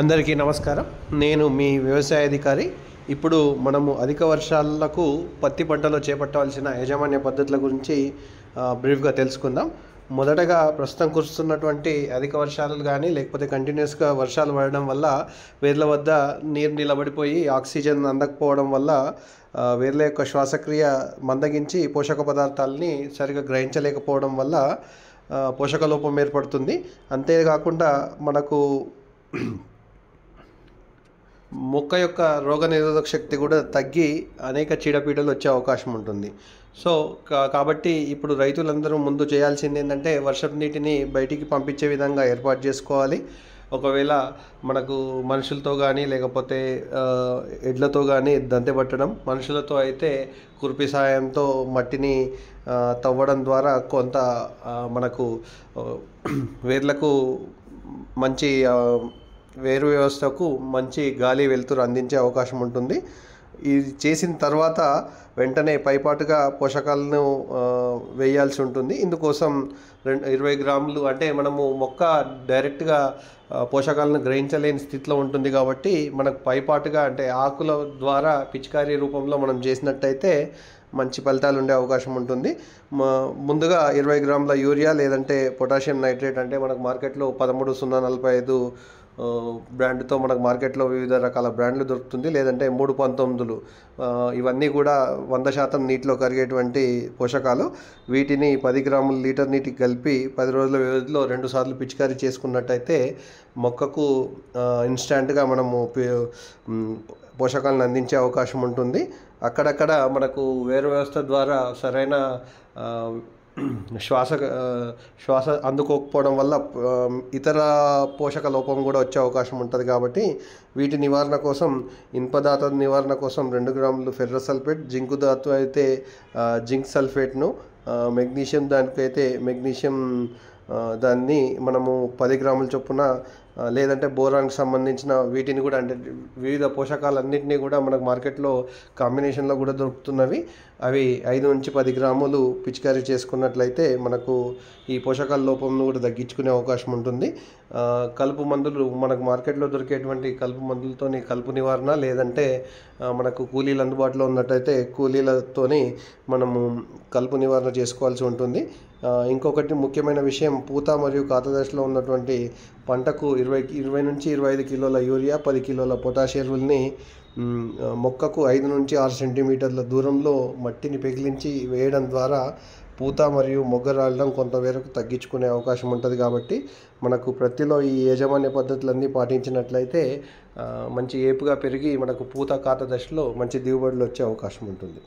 అందరికీ నమస్కారం నేను మీ వ్యవసాయ అధికారి ఇప్పుడు మనము అధిక వర్షాలకు పత్తి పంటలో చేపట్టాల్సిన యాజమాన్య పద్ధతుల గురించి బ్రీఫ్గా తెలుసుకుందాం మొదటగా ప్రస్తుతం కురుస్తున్నటువంటి అధిక వర్షాలు కానీ లేకపోతే కంటిన్యూస్గా వర్షాలు పడడం వల్ల వేర్ల వద్ద నీరు నిలబడిపోయి ఆక్సిజన్ అందకపోవడం వల్ల వేర్ల యొక్క శ్వాసక్రియ మందగించి పోషక పదార్థాలని సరిగ్గా గ్రహించలేకపోవడం వల్ల పోషక లోపం ఏర్పడుతుంది అంతేకాకుండా మనకు మొక్క యొక్క రోగ శక్తి కూడా తగ్గి అనేక చీడపీడలు వచ్చే అవకాశం ఉంటుంది సో కాబట్టి ఇప్పుడు రైతులందరూ ముందు చేయాల్సింది ఏంటంటే వర్షం నీటిని బయటికి పంపించే విధంగా ఏర్పాటు చేసుకోవాలి ఒకవేళ మనకు మనుషులతో కానీ లేకపోతే ఎడ్లతో కానీ పట్టడం మనుషులతో అయితే కురిపి సాయంతో మట్టిని తవ్వడం ద్వారా కొంత మనకు వేర్లకు మంచి వేరు వ్యవస్థకు మంచి గాలి వెలుతురు అందించే అవకాశం ఉంటుంది ఇది చేసిన తర్వాత వెంటనే పైపాటుగా పోషకాలను వేయాల్సి ఉంటుంది ఇందుకోసం రెండు ఇరవై గ్రాములు అంటే మనము మొక్క డైరెక్ట్గా పోషకాలను గ్రహించలేని స్థితిలో ఉంటుంది కాబట్టి మనకు పైపాటుగా అంటే ఆకుల ద్వారా పిచికారీ రూపంలో మనం చేసినట్టయితే మంచి ఫలితాలు ఉండే అవకాశం ఉంటుంది ముందుగా ఇరవై గ్రాముల యూరియా లేదంటే పొటాషియం నైట్రేట్ అంటే మనకు మార్కెట్లో పదమూడు సున్నా నలభై ఐదు బ్రాండ్తో మనకు మార్కెట్లో వివిధ రకాల బ్రాండ్లు దొరుకుతుంది లేదంటే మూడు పంతొమ్మిదిలు ఇవన్నీ కూడా వంద శాతం నీటిలో కరిగేటువంటి పోషకాలు వీటిని పది గ్రాముల లీటర్ నీటికి కలిపి పది రోజుల వ్యవధిలో రెండు సార్లు పిచికారీ చేసుకున్నట్టయితే మొక్కకు ఇన్స్టాంట్గా మనము పోషకాలను అందించే అవకాశం ఉంటుంది అక్కడక్కడ మనకు వేరు వ్యవస్థ ద్వారా సరైన శ్వాస శ్వాస అందుకోకపోవడం వల్ల ఇతర పోషక లోపం కూడా వచ్చే అవకాశం ఉంటుంది కాబట్టి వీటి నివారణ కోసం ఇన్పదాత నివారణ కోసం రెండు గ్రాములు ఫెర్ర సల్ఫేట్ జింకు ధాతు అయితే జింక్ సల్ఫేట్ను మెగ్నీషియం దానికైతే మెగ్నీషియం దాన్ని మనము పది గ్రాముల చొప్పున లేదంటే బోరాన్కి సంబంధించిన వీటిని కూడా అంటే వివిధ పోషకాలన్నింటినీ కూడా మనకు మార్కెట్లో కాంబినేషన్లో కూడా దొరుకుతున్నవి అవి ఐదు నుంచి పది గ్రాములు పిచికారీ చేసుకున్నట్లయితే మనకు ఈ పోషకాల లోపంను కూడా తగ్గించుకునే అవకాశం ఉంటుంది కలుపు మందులు మనకు మార్కెట్లో దొరికేటువంటి కలుపు మందులతోని కలుపు నివారణ లేదంటే మనకు కూలీలు అందుబాటులో ఉన్నట్టయితే కూలీలతోని మనము కలుపు నివారణ చేసుకోవాల్సి ఉంటుంది ఇంకొకటి ముఖ్యమైన విషయం పూత మరియు కాత దశలో ఉన్నటువంటి పంటకు ఇరవై ఇరవై నుంచి ఇరవై ఐదు కిలోల యూరియా పది కిలోల పొటాష్ ఎరువుల్ని మొక్కకు ఐదు నుంచి ఆరు సెంటీమీటర్ల దూరంలో మట్టిని పెగిలించి వేయడం ద్వారా పూత మరియు మొగ్గ రాలడం కొంతవరకు తగ్గించుకునే అవకాశం ఉంటుంది కాబట్టి మనకు ప్రతిలో ఈ యాజమాన్య పద్ధతులన్నీ పాటించినట్లయితే మంచి ఏపుగా పెరిగి మనకు పూత కాత దశలో మంచి దిగుబడులు వచ్చే అవకాశం ఉంటుంది